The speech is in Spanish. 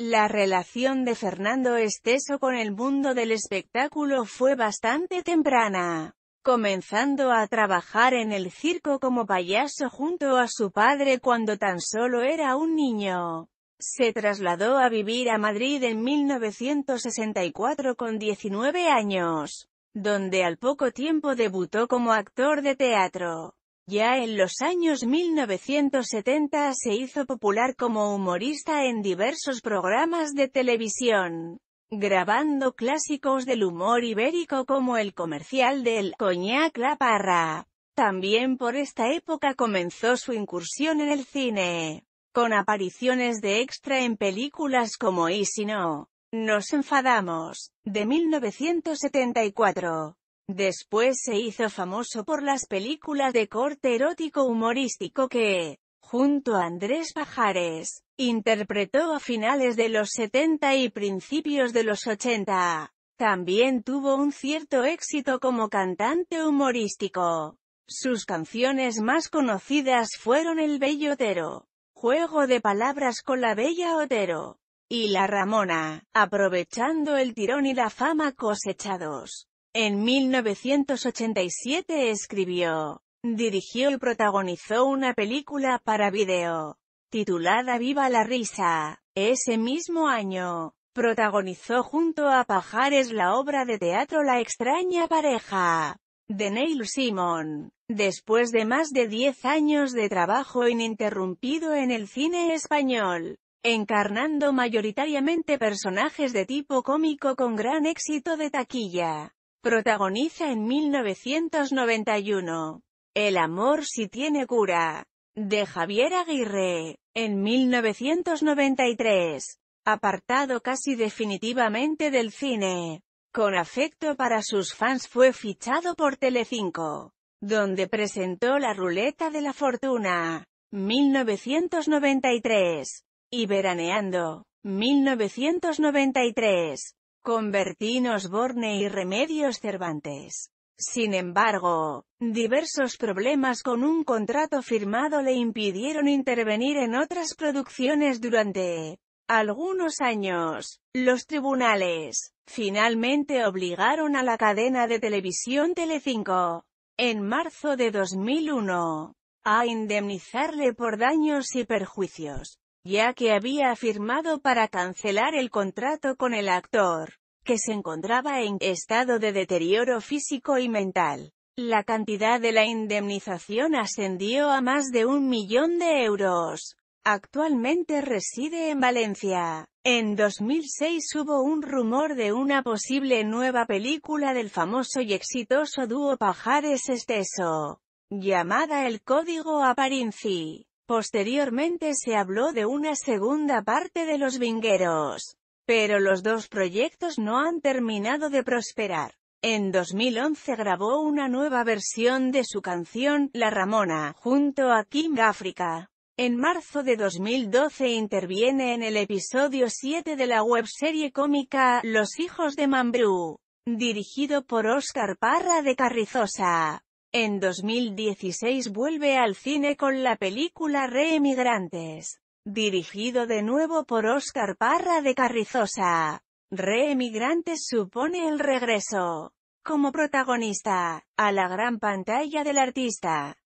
La relación de Fernando Esteso con el mundo del espectáculo fue bastante temprana, comenzando a trabajar en el circo como payaso junto a su padre cuando tan solo era un niño. Se trasladó a vivir a Madrid en 1964 con 19 años, donde al poco tiempo debutó como actor de teatro. Ya en los años 1970 se hizo popular como humorista en diversos programas de televisión, grabando clásicos del humor ibérico como el comercial del Coñac La Parra. También por esta época comenzó su incursión en el cine, con apariciones de extra en películas como Y si no, nos enfadamos, de 1974. Después se hizo famoso por las películas de corte erótico humorístico que, junto a Andrés Pajares, interpretó a finales de los 70 y principios de los 80. También tuvo un cierto éxito como cantante humorístico. Sus canciones más conocidas fueron El bello Otero, Juego de Palabras con la Bella Otero, y La Ramona, aprovechando el tirón y la fama cosechados. En 1987 escribió, dirigió y protagonizó una película para video, titulada Viva la risa. Ese mismo año, protagonizó junto a Pajares la obra de teatro La extraña pareja, de Neil Simon. Después de más de 10 años de trabajo ininterrumpido en el cine español, encarnando mayoritariamente personajes de tipo cómico con gran éxito de taquilla. Protagoniza en 1991. El amor si tiene cura. De Javier Aguirre. En 1993. Apartado casi definitivamente del cine. Con afecto para sus fans fue fichado por Telecinco. Donde presentó La Ruleta de la Fortuna. 1993. Y Veraneando. 1993. Convertinos Borne y Remedios Cervantes. Sin embargo, diversos problemas con un contrato firmado le impidieron intervenir en otras producciones durante algunos años. Los tribunales finalmente obligaron a la cadena de televisión Telecinco, en marzo de 2001, a indemnizarle por daños y perjuicios ya que había firmado para cancelar el contrato con el actor, que se encontraba en estado de deterioro físico y mental. La cantidad de la indemnización ascendió a más de un millón de euros. Actualmente reside en Valencia. En 2006 hubo un rumor de una posible nueva película del famoso y exitoso dúo Pajares Esteso, llamada El Código Aparinci. Posteriormente se habló de una segunda parte de Los Vingueros. Pero los dos proyectos no han terminado de prosperar. En 2011 grabó una nueva versión de su canción, La Ramona, junto a King Africa. En marzo de 2012 interviene en el episodio 7 de la webserie cómica Los hijos de Mambrú, dirigido por Oscar Parra de Carrizosa. En 2016 vuelve al cine con la película Reemigrantes, dirigido de nuevo por Oscar Parra de Carrizosa. Reemigrantes supone el regreso, como protagonista, a la gran pantalla del artista,